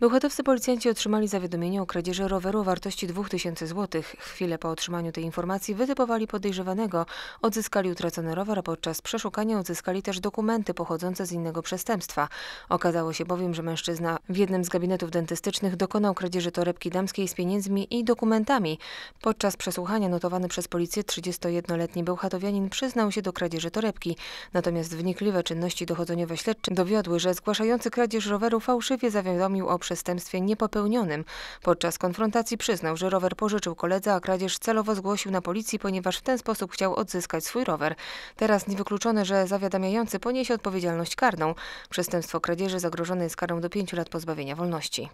Bełchatowscy policjanci otrzymali zawiadomienie o kradzieży roweru o wartości 2000 zł. Chwilę po otrzymaniu tej informacji wytypowali podejrzewanego, odzyskali utracony rower, a podczas przeszukania odzyskali też dokumenty pochodzące z innego przestępstwa. Okazało się bowiem, że mężczyzna w jednym z gabinetów dentystycznych dokonał kradzieży torebki damskiej z pieniędzmi i dokumentami. Podczas przesłuchania notowany przez policję 31-letni Bełchatowianin przyznał się do kradzieży torebki. Natomiast wnikliwe czynności dochodzeniowe śledcze dowiodły, że zgłaszający kradzież roweru fałszywie zawiadomił o przestępstwie niepopełnionym. Podczas konfrontacji przyznał, że rower pożyczył koledze, a kradzież celowo zgłosił na policji, ponieważ w ten sposób chciał odzyskać swój rower. Teraz niewykluczone, że zawiadamiający poniesie odpowiedzialność karną. Przestępstwo kradzieży zagrożone jest karą do pięciu lat pozbawienia wolności.